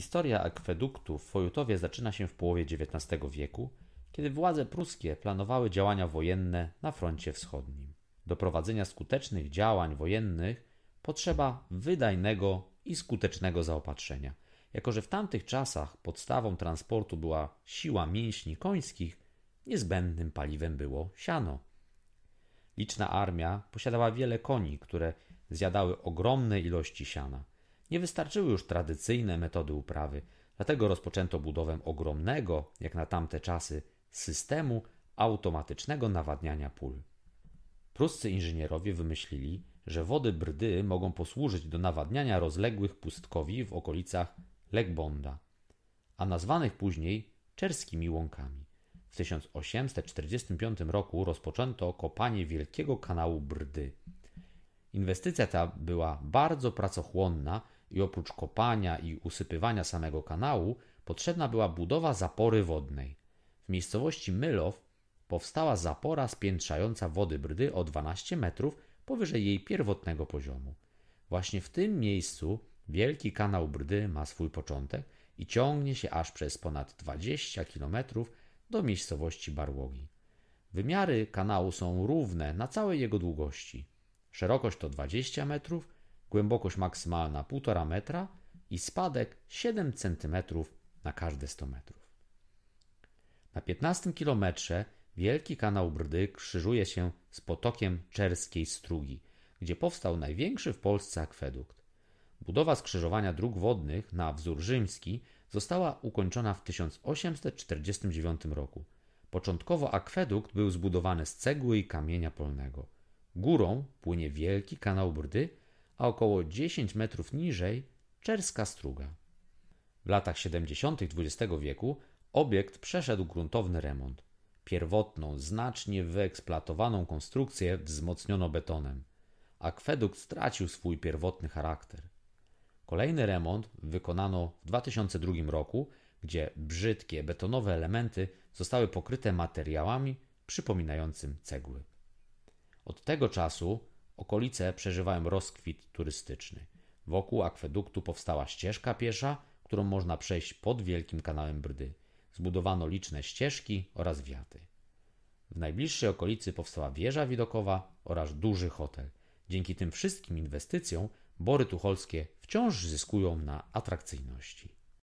Historia akweduktu w Fojutowie zaczyna się w połowie XIX wieku, kiedy władze pruskie planowały działania wojenne na froncie wschodnim. Do prowadzenia skutecznych działań wojennych potrzeba wydajnego i skutecznego zaopatrzenia. Jako, że w tamtych czasach podstawą transportu była siła mięśni końskich, niezbędnym paliwem było siano. Liczna armia posiadała wiele koni, które zjadały ogromne ilości siana. Nie wystarczyły już tradycyjne metody uprawy, dlatego rozpoczęto budowę ogromnego, jak na tamte czasy, systemu automatycznego nawadniania pól. Pruscy inżynierowie wymyślili, że wody brdy mogą posłużyć do nawadniania rozległych pustkowi w okolicach Legbonda, a nazwanych później czerskimi łąkami. W 1845 roku rozpoczęto kopanie wielkiego kanału brdy. Inwestycja ta była bardzo pracochłonna i oprócz kopania i usypywania samego kanału potrzebna była budowa zapory wodnej. W miejscowości Mylow powstała zapora spiętrzająca wody brdy o 12 metrów powyżej jej pierwotnego poziomu. Właśnie w tym miejscu wielki kanał brdy ma swój początek i ciągnie się aż przez ponad 20 kilometrów do miejscowości Barłogi. Wymiary kanału są równe na całej jego długości. Szerokość to 20 metrów, głębokość maksymalna 1,5 metra i spadek 7 cm na każde 100 metrów. Na 15 kilometrze wielki kanał Brdy krzyżuje się z potokiem czerskiej strugi, gdzie powstał największy w Polsce akwedukt. Budowa skrzyżowania dróg wodnych na wzór rzymski została ukończona w 1849 roku. Początkowo akwedukt był zbudowany z cegły i kamienia polnego. Górą płynie wielki kanał Brdy, a około 10 metrów niżej czerska struga. W latach 70. XX wieku obiekt przeszedł gruntowny remont. Pierwotną, znacznie wyeksploatowaną konstrukcję wzmocniono betonem. Akwedukt stracił swój pierwotny charakter. Kolejny remont wykonano w 2002 roku, gdzie brzydkie betonowe elementy zostały pokryte materiałami przypominającym cegły. Od tego czasu Okolice przeżywają rozkwit turystyczny. Wokół akweduktu powstała ścieżka piesza, którą można przejść pod Wielkim Kanałem Brdy. Zbudowano liczne ścieżki oraz wiaty. W najbliższej okolicy powstała wieża widokowa oraz duży hotel. Dzięki tym wszystkim inwestycjom bory tucholskie wciąż zyskują na atrakcyjności.